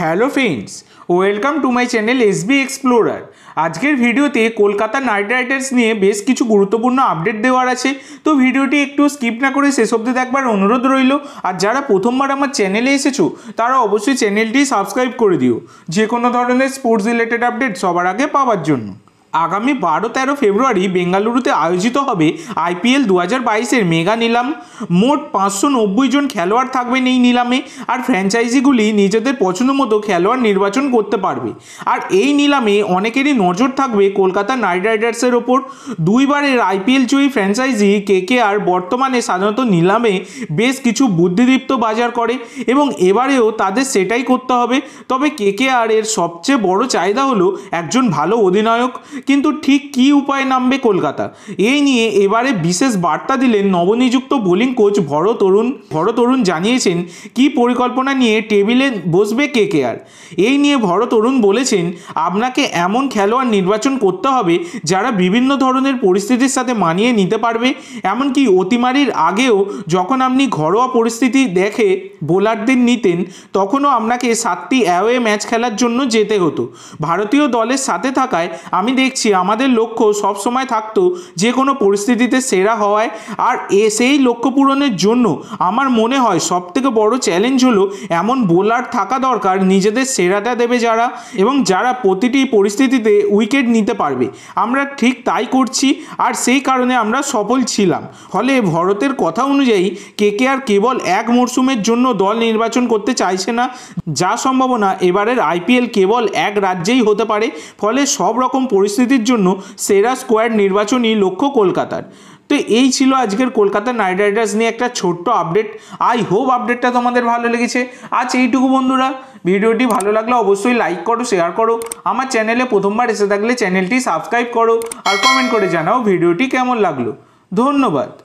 hello friends welcome to my channel S B explorer আজকের ভিডিওতে Kolkata night Riders নিয়ে বেশ কিছু গুরুত্বপূর্ণ আপডেট দেওয়ার আছে তো ভিডিওটি একটু স্কিপ না করে শেষ অব্দি দেখবার অনুরোধ রইল আর যারা প্রথমবার আমার চ্যানেলে এসেছো তারা অবশ্যই চ্যানেলটি সাবস্ক্রাইব করে দিও যে কোনো ধরনের স্পোর্টস রিলেটেড আপডেট সবার আগে পাওয়ার জন্য আগামী বারো তেরো ফেব্রুয়ারি বেঙ্গালুরুতে আয়োজিত হবে আইপিএল দু হাজার বাইশের মেগা নিলাম মোট পাঁচশো নব্বই জন খেলোয়াড় থাকবেন এই নিলামে আর ফ্র্যাঞ্চাইজিগুলি নিজেদের পছন্দ মতো খেলোয়াড় নির্বাচন করতে পারবে আর এই নিলামে অনেকেরই নজর থাকবে কলকাতা নাইট রাইডার্সের ওপর দুইবারের আইপিএল জয়ী ফ্র্যাঞ্চাইজি কে আর বর্তমানে সাধারণত নিলামে বেশ কিছু বুদ্ধিদীপ্ত বাজার করে এবং এবারেও তাদের সেটাই করতে হবে তবে কে আর এর সবচেয়ে বড় চাহিদা হলো একজন ভালো অধিনায়ক কিন্তু ঠিক কী উপায়ে নামবে কলকাতা এই নিয়ে এবারে বিশেষ বার্তা দিলেন নবনিযুক্ত বোলিং কোচ ভরত অরুণ ভরত অরুণ জানিয়েছেন কি পরিকল্পনা নিয়ে টেবিলে বসবে কে কে আর এই নিয়ে ভরত অরুণ বলেছেন আপনাকে এমন খেলোয়াড় নির্বাচন করতে হবে যারা বিভিন্ন ধরনের পরিস্থিতির সাথে মানিয়ে নিতে পারবে এমনকি অতিমারির আগেও যখন আপনি ঘরোয়া পরিস্থিতি দেখে বোলারদের নিতেন তখনও আপনাকে সাতটি অ্যাওয়ে ম্যাচ খেলার জন্য যেতে হতো ভারতীয় দলের সাথে থাকায় আমি দেখ দেখছি আমাদের লক্ষ্য সব সময় থাকতো যে কোনো পরিস্থিতিতে সেরা হওয়ায় আর এ সেই লক্ষ্য পূরণের জন্য আমার মনে হয় সব থেকে বড় চ্যালেঞ্জ হলো এমন বোলার থাকা দরকার নিজেদের সেরাটা দেবে যারা এবং যারা প্রতিটি পরিস্থিতিতে উইকেট নিতে পারবে আমরা ঠিক তাই করছি আর সেই কারণে আমরা সফল ছিলাম ফলে ভারতের কথা অনুযায়ী কে আর কেবল এক মরশুমের জন্য দল নির্বাচন করতে চাইছে না যা সম্ভাবনা এবারের আইপিএল কেবল এক রাজ্যেই হতে পারে ফলে সব রকম পরিস্থিতি পরিস্থিতির জন্য সেরা স্কোয়াড নির্বাচনই লক্ষ্য কলকাতার তো এই ছিল আজকের কলকাতা নাইট রাইডার্স নিয়ে একটা ছোট্ট আপডেট আই হোপ আপডেটটা তোমাদের ভালো লেগেছে আজ এইটুকু বন্ধুরা ভিডিওটি ভালো লাগলে অবশ্যই লাইক করো শেয়ার করো আমার চ্যানেলে প্রথমবার এসে থাকলে চ্যানেলটি সাবস্ক্রাইব করো আর কমেন্ট করে জানাও ভিডিওটি কেমন লাগলো ধন্যবাদ